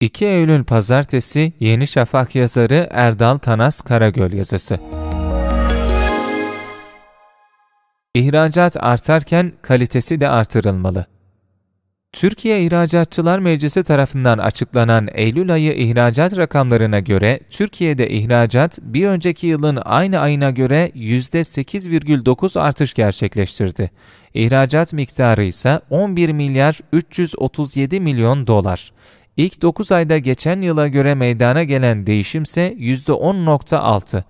2 Eylül Pazartesi Yeni Şafak yazarı Erdal Tanas Karagöl yazısı. İhracat artarken kalitesi de artırılmalı. Türkiye İhracatçılar Meclisi tarafından açıklanan Eylül ayı ihracat rakamlarına göre Türkiye'de ihracat bir önceki yılın aynı ayına göre %8,9 artış gerçekleştirdi. İhracat miktarı ise 11 milyar 337 milyon dolar. İlk 9 ayda geçen yıla göre meydana gelen değişim değişimse %10.6.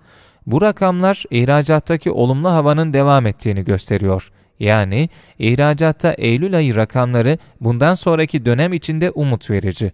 Bu rakamlar ihracattaki olumlu havanın devam ettiğini gösteriyor. Yani ihracatta Eylül ayı rakamları bundan sonraki dönem içinde umut verici.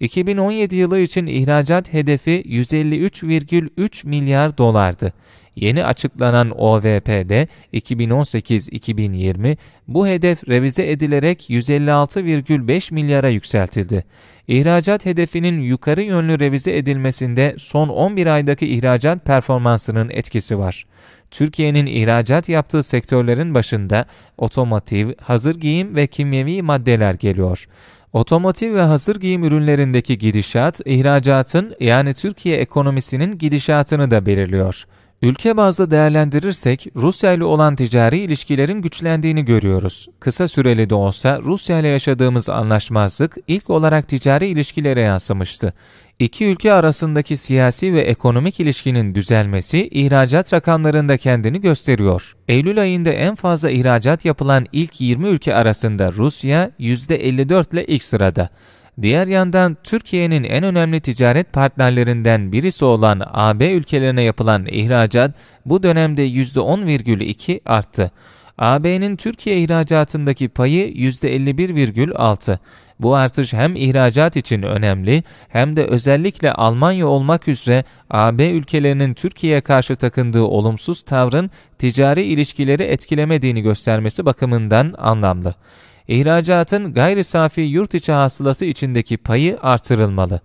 2017 yılı için ihracat hedefi 153,3 milyar dolardı. Yeni açıklanan OVP'de 2018-2020 bu hedef revize edilerek 156,5 milyara yükseltildi. İhracat hedefinin yukarı yönlü revize edilmesinde son 11 aydaki ihracat performansının etkisi var. Türkiye'nin ihracat yaptığı sektörlerin başında otomotiv, hazır giyim ve kimyevi maddeler geliyor. Otomotiv ve hazır giyim ürünlerindeki gidişat, ihracatın yani Türkiye ekonomisinin gidişatını da belirliyor. Ülke bazlı değerlendirirsek Rusya ile olan ticari ilişkilerin güçlendiğini görüyoruz. Kısa süreli de olsa Rusya ile yaşadığımız anlaşmazlık ilk olarak ticari ilişkilere yansımıştı. İki ülke arasındaki siyasi ve ekonomik ilişkinin düzelmesi ihracat rakamlarında kendini gösteriyor. Eylül ayında en fazla ihracat yapılan ilk 20 ülke arasında Rusya %54 ile ilk sırada. Diğer yandan Türkiye'nin en önemli ticaret partnerlerinden birisi olan AB ülkelerine yapılan ihracat bu dönemde %10,2 arttı. AB'nin Türkiye ihracatındaki payı %51,6. Bu artış hem ihracat için önemli hem de özellikle Almanya olmak üzere AB ülkelerinin Türkiye'ye karşı takındığı olumsuz tavrın ticari ilişkileri etkilemediğini göstermesi bakımından anlamlı ihracatın gayri safi yurt içi hasılası içindeki payı artırılmalı.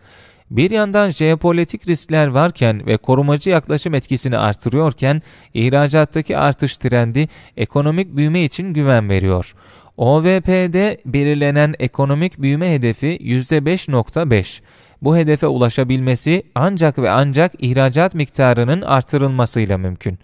Bir yandan jeopolitik riskler varken ve korumacı yaklaşım etkisini artırıyorken ihracattaki artış trendi ekonomik büyüme için güven veriyor. OVP'de belirlenen ekonomik büyüme hedefi %5.5. Bu hedefe ulaşabilmesi ancak ve ancak ihracat miktarının artırılmasıyla mümkün.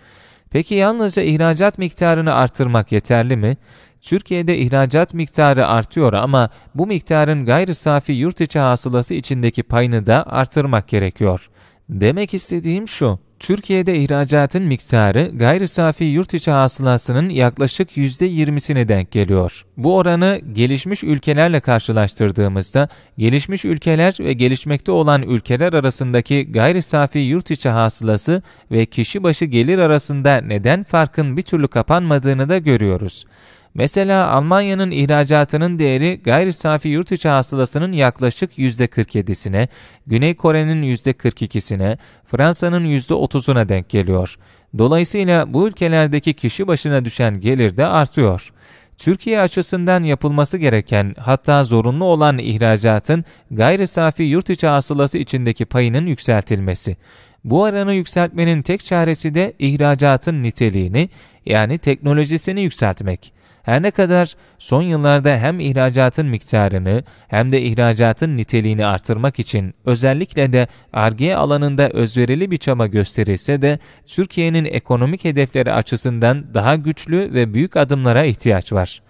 Peki yalnızca ihracat miktarını artırmak yeterli mi? Türkiye'de ihracat miktarı artıyor ama bu miktarın gayri safi yurt içi hasılası içindeki payını da artırmak gerekiyor. Demek istediğim şu, Türkiye'de ihracatın miktarı gayri safi yurt içi hasılasının yaklaşık %20'sine denk geliyor. Bu oranı gelişmiş ülkelerle karşılaştırdığımızda gelişmiş ülkeler ve gelişmekte olan ülkeler arasındaki gayri safi yurt içi hasılası ve kişi başı gelir arasında neden farkın bir türlü kapanmadığını da görüyoruz. Mesela Almanya'nın ihracatının değeri gayri safi yurt içi hasılasının yaklaşık %47'sine, Güney Kore'nin %42'sine, Fransa'nın %30'una denk geliyor. Dolayısıyla bu ülkelerdeki kişi başına düşen gelir de artıyor. Türkiye açısından yapılması gereken hatta zorunlu olan ihracatın gayri safi yurt içi hasılası içindeki payının yükseltilmesi. Bu aranı yükseltmenin tek çaresi de ihracatın niteliğini yani teknolojisini yükseltmek. Her ne kadar son yıllarda hem ihracatın miktarını hem de ihracatın niteliğini artırmak için özellikle de ARGE alanında özverili bir çaba gösterilse de Türkiye'nin ekonomik hedefleri açısından daha güçlü ve büyük adımlara ihtiyaç var.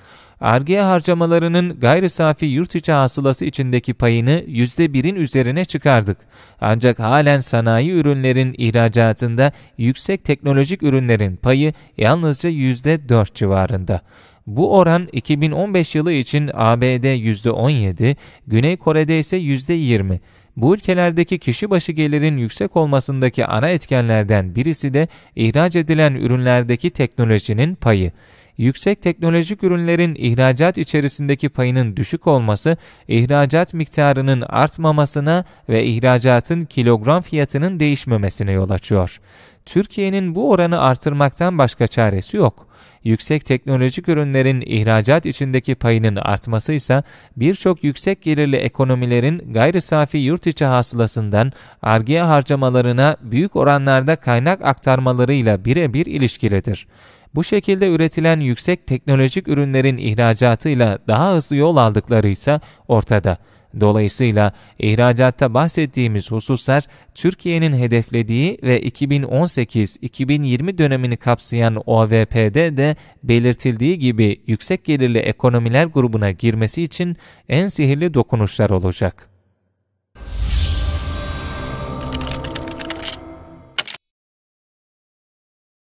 Arge harcamalarının gayri safi yurt içi hasılası içindeki payını %1'in üzerine çıkardık. Ancak halen sanayi ürünlerin ihracatında yüksek teknolojik ürünlerin payı yalnızca %4 civarında. Bu oran 2015 yılı için ABD %17, Güney Kore'de ise %20. Bu ülkelerdeki kişi başı gelirin yüksek olmasındaki ana etkenlerden birisi de ihraç edilen ürünlerdeki teknolojinin payı yüksek teknolojik ürünlerin ihracat içerisindeki payının düşük olması, ihracat miktarının artmamasına ve ihracatın kilogram fiyatının değişmemesine yol açıyor. Türkiye'nin bu oranı artırmaktan başka çaresi yok. Yüksek teknolojik ürünlerin ihracat içindeki payının artması ise birçok yüksek gelirli ekonomilerin gayri safi yurt içi hasılasından argiye harcamalarına büyük oranlarda kaynak aktarmalarıyla birebir ilişkilidir. Bu şekilde üretilen yüksek teknolojik ürünlerin ihracatıyla daha hızlı yol aldıkları ise ortada. Dolayısıyla ihracatta bahsettiğimiz hususlar Türkiye'nin hedeflediği ve 2018-2020 dönemini kapsayan OVP'de de belirtildiği gibi yüksek gelirli ekonomiler grubuna girmesi için en sihirli dokunuşlar olacak.